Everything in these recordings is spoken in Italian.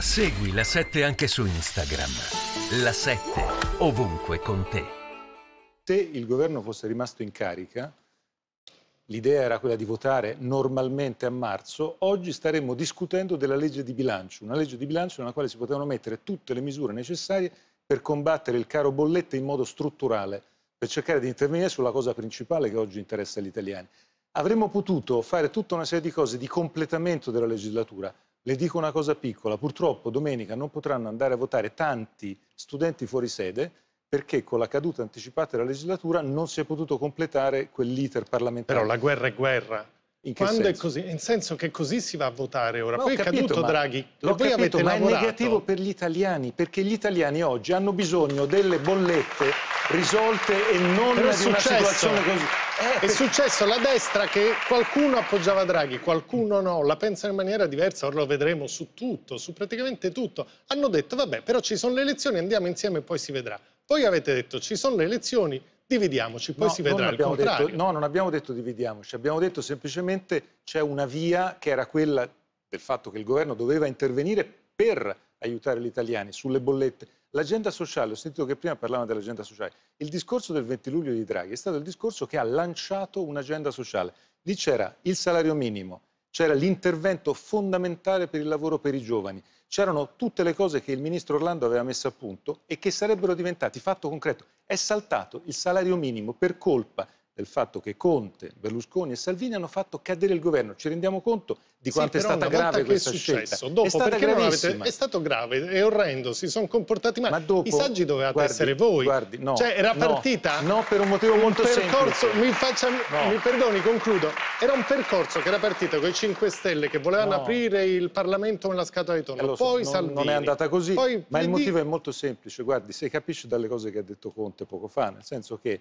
Segui la 7 anche su Instagram. La 7 ovunque con te. Se il governo fosse rimasto in carica, l'idea era quella di votare normalmente a marzo, oggi staremmo discutendo della legge di bilancio, una legge di bilancio nella quale si potevano mettere tutte le misure necessarie per combattere il caro bollette in modo strutturale, per cercare di intervenire sulla cosa principale che oggi interessa gli italiani. Avremmo potuto fare tutta una serie di cose di completamento della legislatura, le dico una cosa piccola, purtroppo domenica non potranno andare a votare tanti studenti fuori sede perché con la caduta anticipata della legislatura non si è potuto completare quell'iter parlamentare. Però la guerra è guerra. In Quando senso? è così? In senso che così si va a votare ora. Ma Poi capito, è caduto Draghi. L'ho capito, avete ma lavorato. è negativo per gli italiani, perché gli italiani oggi hanno bisogno delle bollette risolte e non di una situazione così. È successo alla destra che qualcuno appoggiava Draghi, qualcuno no, la pensa in maniera diversa, ora lo vedremo su tutto, su praticamente tutto. Hanno detto, vabbè, però ci sono le elezioni, andiamo insieme e poi si vedrà. Voi avete detto, ci sono le elezioni, dividiamoci, poi no, si vedrà il Detto, no, non abbiamo detto dividiamoci, abbiamo detto semplicemente c'è una via che era quella del fatto che il governo doveva intervenire per aiutare gli italiani sulle bollette L'agenda sociale, ho sentito che prima parlavano dell'agenda sociale, il discorso del 20 luglio di Draghi è stato il discorso che ha lanciato un'agenda sociale. Lì c'era il salario minimo, c'era l'intervento fondamentale per il lavoro per i giovani, c'erano tutte le cose che il ministro Orlando aveva messo a punto e che sarebbero diventati fatto concreto. È saltato il salario minimo per colpa del fatto che Conte, Berlusconi e Salvini hanno fatto cadere il governo. Ci rendiamo conto di quanto sì, è stata grave questa è successo, scelta. Dopo, è stata gravissima. Avete, è stato grave, è orrendo, si sono comportati male. Ma dopo, I saggi dovevate guardi, essere voi. Guardi, no, cioè era partita... No, no, per un motivo molto percorso, semplice. Mi, faccia, no. mi perdoni, concludo. Era un percorso che era partito con i 5 Stelle che volevano no. aprire il Parlamento nella scatola di tonno, allora, eh, poi non, Salvini. Non è andata così, poi, ma il motivo è molto semplice. Guardi, se capisci dalle cose che ha detto Conte poco fa, nel senso che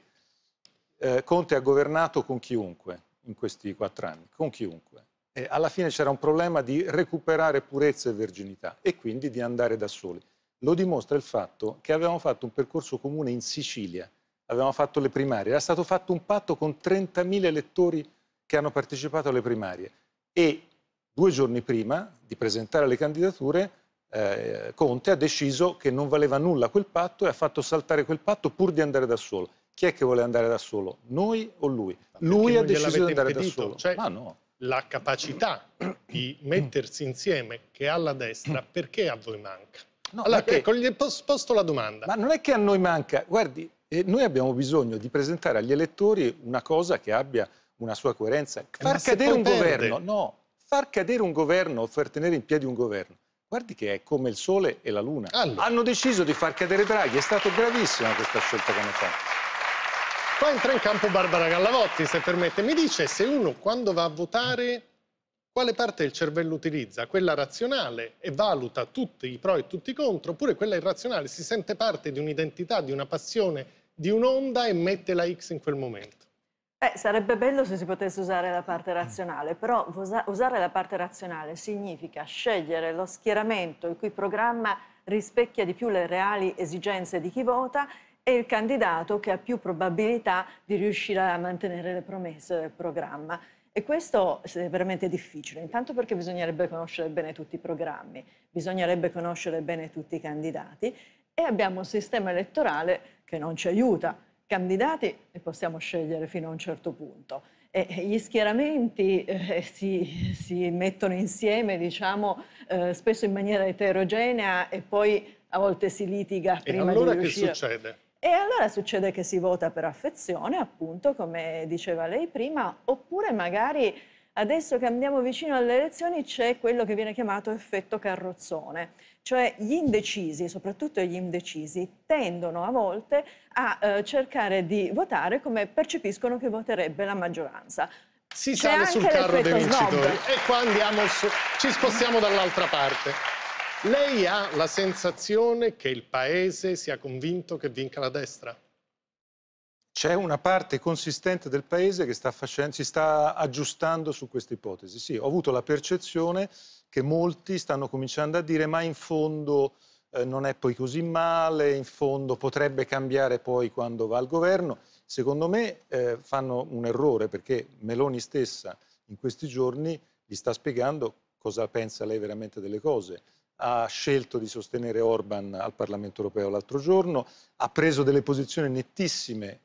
eh, Conte ha governato con chiunque in questi quattro anni, con chiunque. E alla fine c'era un problema di recuperare purezza e verginità e quindi di andare da soli. Lo dimostra il fatto che avevamo fatto un percorso comune in Sicilia, avevamo fatto le primarie, era stato fatto un patto con 30.000 elettori che hanno partecipato alle primarie e due giorni prima di presentare le candidature eh, Conte ha deciso che non valeva nulla quel patto e ha fatto saltare quel patto pur di andare da solo. Chi è che vuole andare da solo? Noi o lui? lui ha deciso di andare impedito, da solo. Cioè, Ma no. La capacità di mettersi insieme che ha la destra, perché a voi manca? No, allora, perché... ecco, gli posto la domanda. Ma non è che a noi manca. Guardi, eh, noi abbiamo bisogno di presentare agli elettori una cosa che abbia una sua coerenza. Eh, far eh, cadere un perde. governo, no. Far cadere un governo o far tenere in piedi un governo Guardi che è come il sole e la luna. Allora. Hanno deciso di far cadere Draghi, è stata gravissima questa scelta che hanno fatto. Qua entra in campo Barbara Gallavotti, se permette. Mi dice se uno quando va a votare quale parte del cervello utilizza, quella razionale e valuta tutti i pro e tutti i contro, oppure quella irrazionale, si sente parte di un'identità, di una passione, di un'onda e mette la X in quel momento. Eh, sarebbe bello se si potesse usare la parte razionale, però usare la parte razionale significa scegliere lo schieramento il cui programma rispecchia di più le reali esigenze di chi vota è il candidato che ha più probabilità di riuscire a mantenere le promesse del programma. E questo è veramente difficile, intanto perché bisognerebbe conoscere bene tutti i programmi, bisognerebbe conoscere bene tutti i candidati e abbiamo un sistema elettorale che non ci aiuta. Candidati ne possiamo scegliere fino a un certo punto. E gli schieramenti eh, si, si, mettono insieme, diciamo, eh, spesso in maniera eterogenea e poi a volte si litiga prima e allora di riuscire. Allora che succede? E allora succede che si vota per affezione, appunto, come diceva lei prima, oppure magari adesso che andiamo vicino alle elezioni c'è quello che viene chiamato effetto carrozzone, cioè gli indecisi, soprattutto gli indecisi, tendono a volte a eh, cercare di votare come percepiscono che voterebbe la maggioranza. Si sale sul carro dei vincitori snob. e qua andiamo su, ci spostiamo dall'altra parte. Lei ha la sensazione che il Paese sia convinto che vinca la destra? C'è una parte consistente del Paese che sta facendo, si sta aggiustando su questa ipotesi. Sì, ho avuto la percezione che molti stanno cominciando a dire ma in fondo eh, non è poi così male, in fondo potrebbe cambiare poi quando va al governo. Secondo me eh, fanno un errore perché Meloni stessa in questi giorni gli sta spiegando cosa pensa lei veramente delle cose ha scelto di sostenere Orban al Parlamento europeo l'altro giorno, ha preso delle posizioni nettissime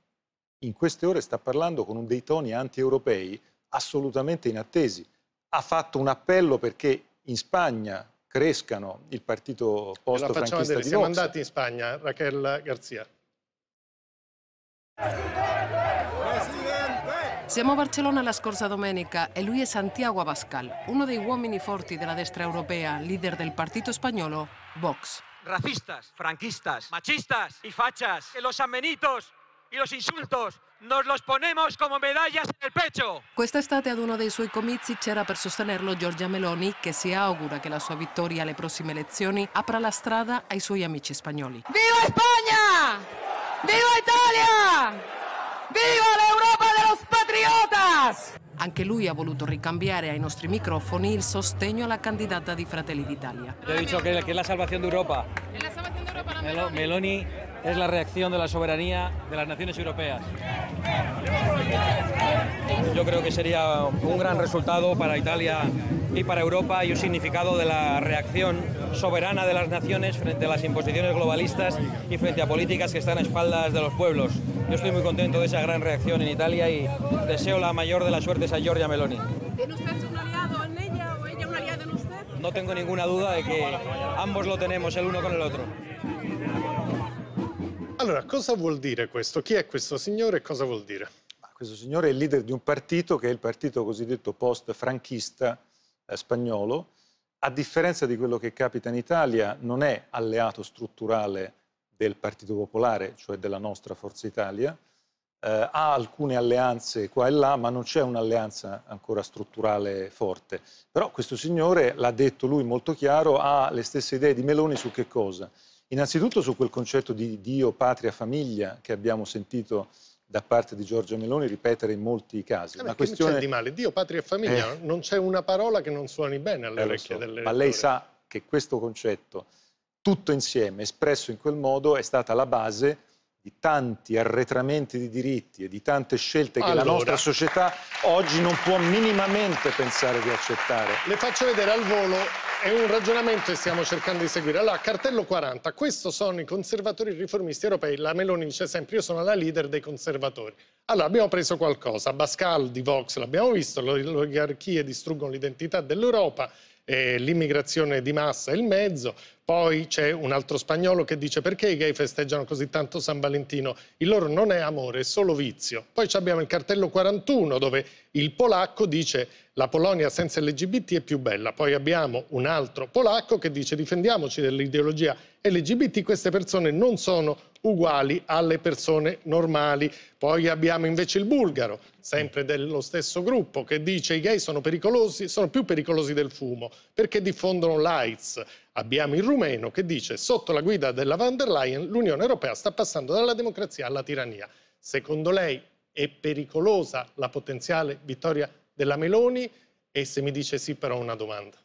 in queste ore, sta parlando con dei toni anti-europei assolutamente inattesi. Ha fatto un appello perché in Spagna crescano il partito post-franchista di Vox. Siamo andati in Spagna, Raquel Garzia. Se a Barcelona la scorsa domenica e Luis Santiago Abascal, uno dei uomini forti la destra europea, líder del partito español, Vox. Racistas, franquistas, machistas y fachas, los amenitos y los insultos nos los ponemos como medallas en el pecho. estate ad uno de suoi comizi c'era per sostenerlo Giorgia Meloni che si augura che la sua vittoria alle prossime elezioni apra la strada ai suoi amici spagnoli. Viva España! Viva Italia! Viva l'Europa! Aunque Anche lui ha voluto ricambiare ai nostri microfoni il sostegno la candidata di Fratelli d'Italia. Yo he dicho que, es la salvación de Europa. Meloni. Meloni es la reacción de la soberanía de las naciones europeas. Yo creo que sería un gran resultado para Italia y para Europa y un significado de la reacción soberana de las naciones frente a las imposiciones globalistas y frente a políticas que están a espaldas de los pueblos. Yo estoy muy contento de esa gran reacción en Italia y deseo la mayor de las suertes a Giorgia Meloni. ¿Tiene usted un aliado en ella o ella un aliado en usted? No tengo ninguna duda de que ambos lo tenemos el uno con el otro. Allora, cosa vuol dire questo? Chi è questo signore e cosa vuol dire? Questo signore è il leader di un partito che è il partito cosiddetto post-franchista eh, spagnolo. A differenza di quello che capita in Italia, non è alleato strutturale del Partito Popolare, cioè della nostra Forza Italia, eh, ha alcune alleanze qua e là, ma non c'è un'alleanza ancora strutturale forte. Però questo signore, l'ha detto lui molto chiaro, ha le stesse idee di Meloni su che cosa? Innanzitutto su quel concetto di Dio, patria, famiglia che abbiamo sentito da parte di Giorgio Meloni ripetere in molti casi. Eh beh, una questione c'è di male, Dio, patria e famiglia, eh... non c'è una parola che non suoni bene alle eh, orecchie so, delle Ma lei sa che questo concetto tutto insieme, espresso in quel modo, è stata la base di tanti arretramenti di diritti e di tante scelte allora. che la nostra società oggi non può minimamente pensare di accettare. Le faccio vedere al volo, è un ragionamento che stiamo cercando di seguire. Allora, cartello 40, questo sono i conservatori riformisti europei, la Meloni dice sempre io sono la leader dei conservatori. Allora, abbiamo preso qualcosa, Bascal di Vox l'abbiamo visto, le oligarchie distruggono l'identità dell'Europa, eh, l'immigrazione di massa è il mezzo, poi c'è un altro spagnolo che dice perché i gay festeggiano così tanto San Valentino? Il loro non è amore, è solo vizio. Poi abbiamo il cartello 41 dove il polacco dice la Polonia senza LGBT è più bella. Poi abbiamo un altro polacco che dice difendiamoci dell'ideologia LGBT queste persone non sono uguali alle persone normali. Poi abbiamo invece il bulgaro, sempre dello stesso gruppo, che dice che i gay sono pericolosi, sono più pericolosi del fumo, perché diffondono l'AIDS. Abbiamo il rumeno che dice sotto la guida della van der Leyen l'Unione Europea sta passando dalla democrazia alla tirannia. Secondo lei è pericolosa la potenziale vittoria della Meloni? E se mi dice sì, però una domanda.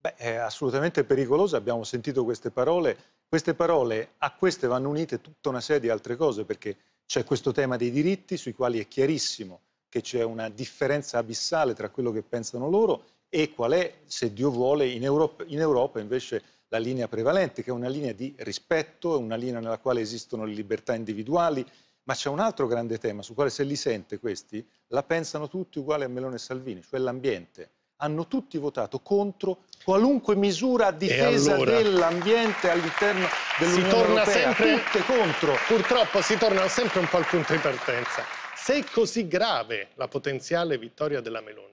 Beh, è assolutamente pericoloso, abbiamo sentito queste parole. Queste parole, a queste vanno unite tutta una serie di altre cose, perché c'è questo tema dei diritti, sui quali è chiarissimo che c'è una differenza abissale tra quello che pensano loro e qual è, se Dio vuole, in Europa, in Europa invece la linea prevalente, che è una linea di rispetto, è una linea nella quale esistono le libertà individuali, ma c'è un altro grande tema sul quale se li sente questi, la pensano tutti uguali a Melone e Salvini, cioè l'ambiente hanno tutti votato contro qualunque misura a difesa allora... dell'ambiente all'interno dell'Unione Europea. Si torna Sempre... Tutte contro. Purtroppo si torna sempre un po' al punto di partenza. Se è così grave la potenziale vittoria della Meloni,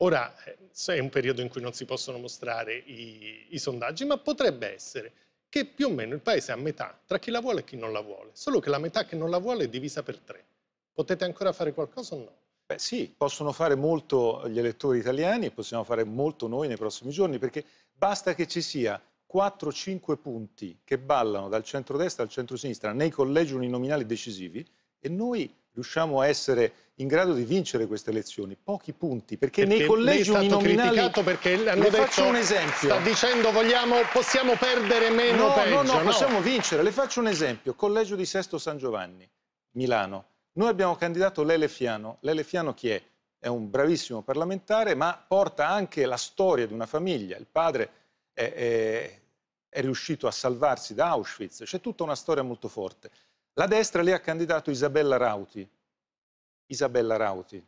Ora eh, è un periodo in cui non si possono mostrare i, i, sondaggi, ma potrebbe essere che più o meno il paese è a metà tra chi la vuole e chi non la vuole, solo che la metà che non la vuole è divisa per tre. Potete ancora fare qualcosa o no? Beh, sì, possono fare molto gli elettori italiani, e possiamo fare molto noi nei prossimi giorni, perché basta che ci sia 4-5 punti che ballano dal centro-destra al centro-sinistra nei collegi uninominali decisivi e noi riusciamo a essere in grado di vincere queste elezioni. Pochi punti, perché, perché nei collegi uninominali... Lei è stato criticato perché hanno le faccio un esempio. sta dicendo vogliamo, possiamo perdere meno no, peggio. No, no, no, possiamo vincere. Le faccio un esempio. Collegio di Sesto San Giovanni, Milano noi abbiamo candidato l'Elefiano. L'Elefiano chi è? È un bravissimo parlamentare, ma porta anche la storia di una famiglia. Il padre è, è, è riuscito a salvarsi da Auschwitz. C'è tutta una storia molto forte. La destra le ha candidato Isabella Rauti. Isabella Rauti.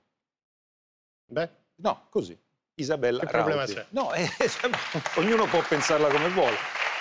Beh. No, così. Isabella che Rauti. Problema c'è? No, eh, cioè, ognuno può pensarla come vuole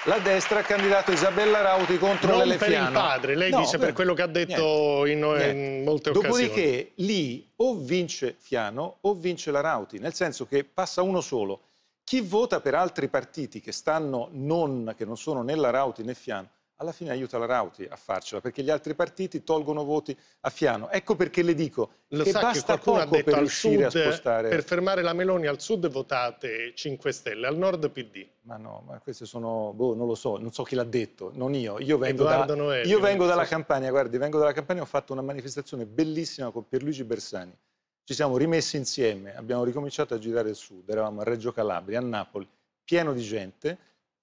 la destra ha candidato Isabella Rauti contro non l'Elefiano. Non per il padre, lei no, dice per eh, quello che ha detto niente, in, eh, niente. in, molte occasioni. Dopodiché lì o vince Fiano o vince la Rauti, nel senso che passa uno solo. Chi vota per altri partiti che, non, che non sono né la Rauti né Fiano alla fine aiuta la Rauti a farcela, perché gli altri partiti tolgono voti a fiano. Ecco perché le dico Lo che basta che poco per riuscire sud, a spostare... Per fermare la Meloni al sud votate 5 Stelle, al nord PD. Ma no, ma queste sono... Boh, non lo so, non so chi l'ha detto, non io. Io vengo, da, Noelli, io vengo dalla so. Campania, guardi, vengo dalla Campania, ho fatto una manifestazione bellissima con Pierluigi Bersani. Ci siamo rimessi insieme, abbiamo ricominciato a girare il sud, eravamo a Reggio Calabria, a Napoli, pieno di gente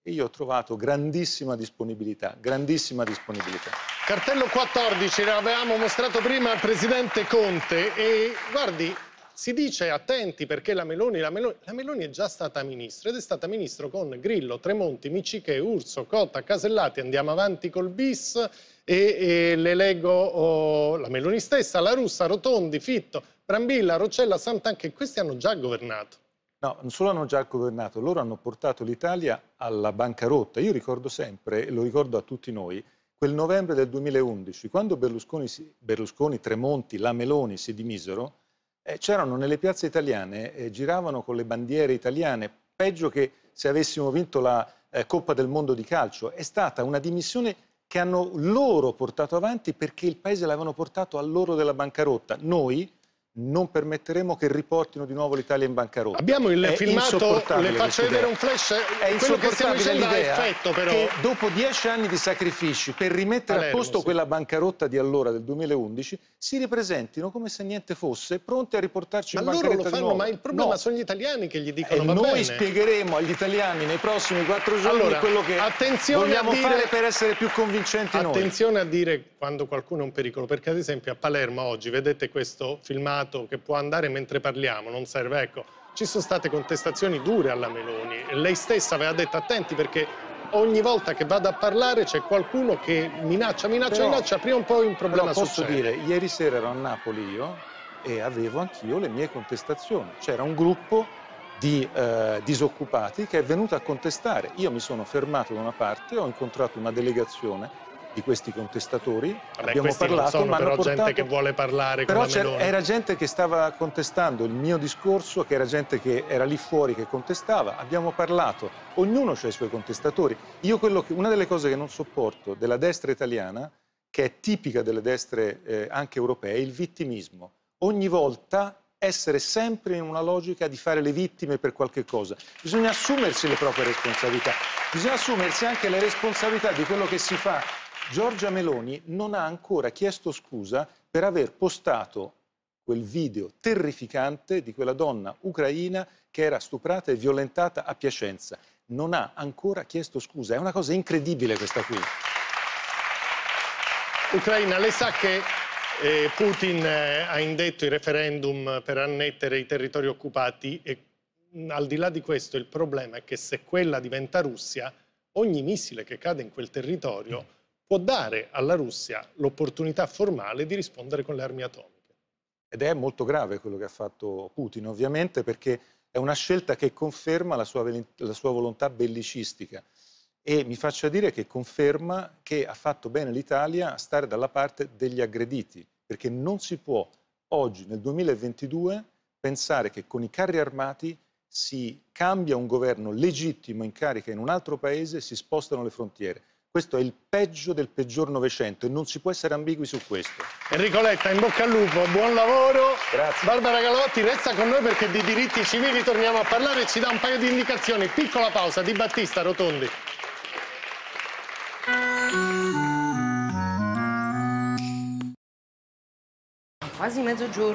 e io ho trovato grandissima disponibilità, grandissima disponibilità. Cartello 14 l'avevamo mostrato prima al presidente Conte e guardi, si dice attenti perché la Meloni, la Meloni, la Meloni è già stata ministro ed è stata ministro con Grillo, Tremonti, Miciche, Urso, Cotta, Casellati, andiamo avanti col bis e, e le leggo oh, la Meloni stessa, la Russa, Rotondi, Fitto, Brambilla, Rocella, Santanche, questi hanno già governato. No, non solo hanno già governato, loro hanno portato l'Italia alla bancarotta. Io ricordo sempre, e lo ricordo a tutti noi, quel novembre del 2011, quando Berlusconi, Berlusconi Tremonti, la Meloni si dimisero, eh, c'erano nelle piazze italiane, eh, giravano con le bandiere italiane, peggio che se avessimo vinto la eh, Coppa del Mondo di calcio. È stata una dimissione che hanno loro portato avanti perché il paese l'avevano portato a loro della bancarotta. Noi, non permetteremo che riportino di nuovo l'Italia in bancarotta. Abbiamo il è filmato, le faccio vedere un flash, è quello che Che dopo dieci anni di sacrifici per rimettere Palermo, a posto sì. quella bancarotta di allora, del 2011, si ripresentino come se niente fosse, pronti a riportarci ma in bancarotta Ma loro lo fanno, ma il problema no. sono gli italiani che gli dicono eh, Noi bene. spiegheremo agli italiani nei prossimi quattro giorni allora, quello che vogliamo dire... fare per essere più convincenti attenzione noi. Attenzione a dire quando qualcuno è un pericolo, perché ad esempio a Palermo oggi vedete questo filmato che può andare mentre parliamo, non serve, ecco, ci sono state contestazioni dure alla Meloni lei stessa aveva detto attenti perché ogni volta che vado a parlare c'è qualcuno che minaccia, minaccia, però, minaccia, prima o poi un problema però posso succede. dire, ieri sera ero a Napoli io e avevo anch'io le mie contestazioni. C'era un gruppo di eh, disoccupati che è venuto a contestare. Io mi sono fermato da una parte, ho incontrato una delegazione di questi contestatori. Vabbè, Abbiamo parlato, sono, ma però portato... gente che vuole parlare però era gente che stava contestando il mio discorso, che era gente che era lì fuori che contestava. Abbiamo parlato, ognuno ha i suoi contestatori. Io che... una delle cose che non sopporto della destra italiana, che è tipica delle destre eh, anche europee, è il vittimismo. Ogni volta essere sempre in una logica di fare le vittime per qualche cosa. Bisogna assumersi le proprie responsabilità, bisogna assumersi anche le responsabilità di quello che si fa Giorgia Meloni non ha ancora chiesto scusa per aver postato quel video terrificante di quella donna ucraina che era stuprata e violentata a Piacenza. Non ha ancora chiesto scusa. È una cosa incredibile questa qui. Ucraina, lei sa che eh, Putin eh, ha indetto il referendum per annettere i territori occupati e mm, al di là di questo il problema è che se quella diventa Russia, ogni missile che cade in quel territorio può dare alla Russia l'opportunità formale di rispondere con le armi atomiche. Ed è molto grave quello che ha fatto Putin, ovviamente, perché è una scelta che conferma la sua, la sua volontà bellicistica e mi faccia dire che conferma che ha fatto bene l'Italia a stare dalla parte degli aggrediti, perché non si può oggi, nel 2022, pensare che con i carri armati si cambia un governo legittimo in carica in un altro paese e si spostano le frontiere. Questo è il peggio del peggior Novecento e non si può essere ambigui su questo. Enrico Letta, in bocca al lupo, buon lavoro. Grazie. Barbara Galotti, resta con noi perché di diritti civili torniamo a parlare e ci dà un paio di indicazioni. Piccola pausa, Di Battista, Rotondi. Quasi mezzogiorno.